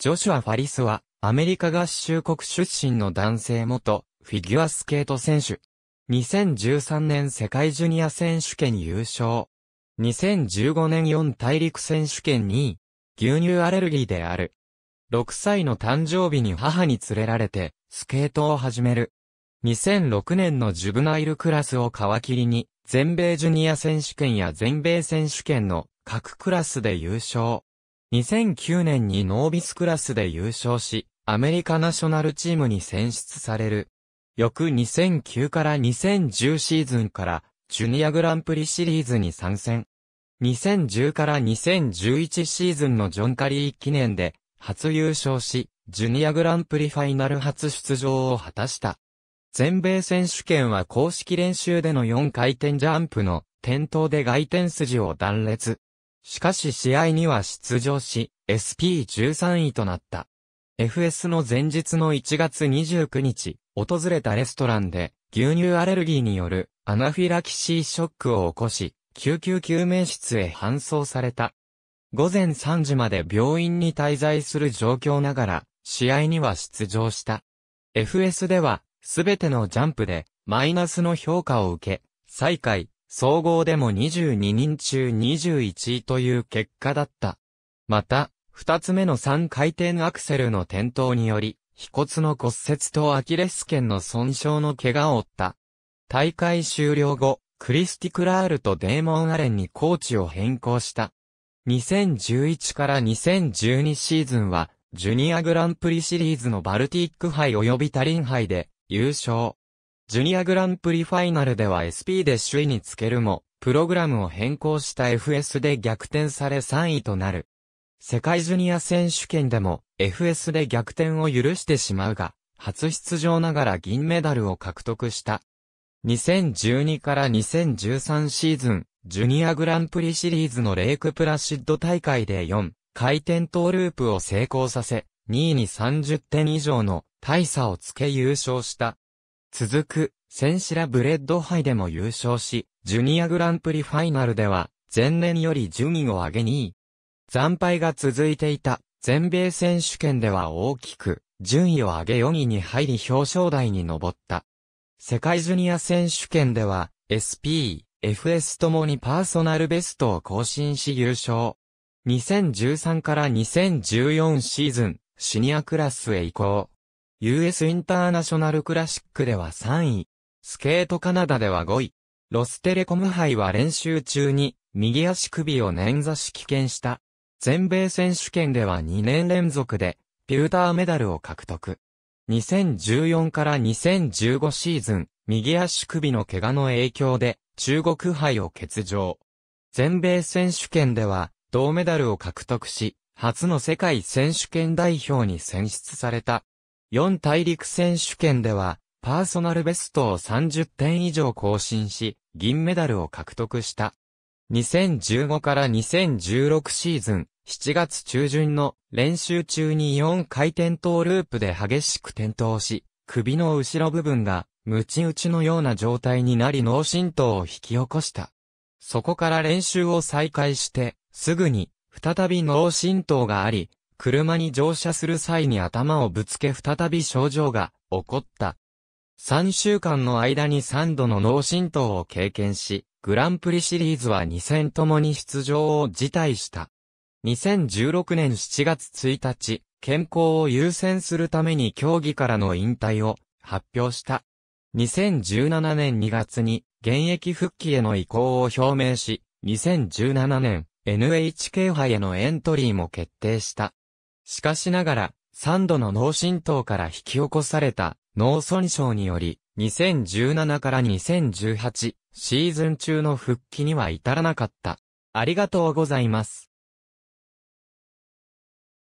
ジョシュア・ファリスは、アメリカ合衆国出身の男性元、フィギュアスケート選手。2013年世界ジュニア選手権優勝。2015年4大陸選手権2位。牛乳アレルギーである。6歳の誕生日に母に連れられて、スケートを始める。2006年のジュブナイルクラスを皮切りに、全米ジュニア選手権や全米選手権の各クラスで優勝。2009年にノービスクラスで優勝し、アメリカナショナルチームに選出される。翌2009から2010シーズンからジュニアグランプリシリーズに参戦。2010から2011シーズンのジョン・カリー記念で初優勝し、ジュニアグランプリファイナル初出場を果たした。全米選手権は公式練習での4回転ジャンプの転倒で外転筋を断裂。しかし試合には出場し、SP13 位となった。FS の前日の1月29日、訪れたレストランで、牛乳アレルギーによるアナフィラキシーショックを起こし、救急救命室へ搬送された。午前3時まで病院に滞在する状況ながら、試合には出場した。FS では、すべてのジャンプで、マイナスの評価を受け、再開、総合でも22人中21位という結果だった。また、二つ目の三回転アクセルの転倒により、飛骨の骨折とアキレス腱の損傷の怪我を負った。大会終了後、クリスティ・クラールとデーモン・アレンにコーチを変更した。2011から2012シーズンは、ジュニアグランプリシリーズのバルティック杯及びタリン杯で優勝。ジュニアグランプリファイナルでは SP で首位につけるも、プログラムを変更した FS で逆転され3位となる。世界ジュニア選手権でも FS で逆転を許してしまうが、初出場ながら銀メダルを獲得した。2012から2013シーズン、ジュニアグランプリシリーズのレイクプラシッド大会で4回転トーループを成功させ、2位に30点以上の大差をつけ優勝した。続く、センシラブレッド杯でも優勝し、ジュニアグランプリファイナルでは、前年より順位を上げ2位。惨敗が続いていた、全米選手権では大きく、順位を上げ4位に入り表彰台に上った。世界ジュニア選手権では、SP、FS ともにパーソナルベストを更新し優勝。2013から2014シーズン、シニアクラスへ移行。US インターナショナルクラシックでは3位。スケートカナダでは5位。ロステレコム杯は練習中に右足首を捻挫し棄権した。全米選手権では2年連続でピューターメダルを獲得。2014から2015シーズン、右足首の怪我の影響で中国杯を欠場。全米選手権では銅メダルを獲得し、初の世界選手権代表に選出された。4大陸選手権では、パーソナルベストを30点以上更新し、銀メダルを獲得した。2015から2016シーズン、7月中旬の練習中に4回転倒ループで激しく転倒し、首の後ろ部分が、ムチ打ちのような状態になり脳震盪を引き起こした。そこから練習を再開して、すぐに、再び脳震盪があり、車に乗車する際に頭をぶつけ再び症状が起こった。3週間の間に3度の脳震盪を経験し、グランプリシリーズは2戦ともに出場を辞退した。2016年7月1日、健康を優先するために競技からの引退を発表した。2017年2月に現役復帰への移行を表明し、2017年 NHK 杯へのエントリーも決定した。しかしながら、3度の脳震盪から引き起こされた脳損傷により、2017から2018シーズン中の復帰には至らなかった。ありがとうございます。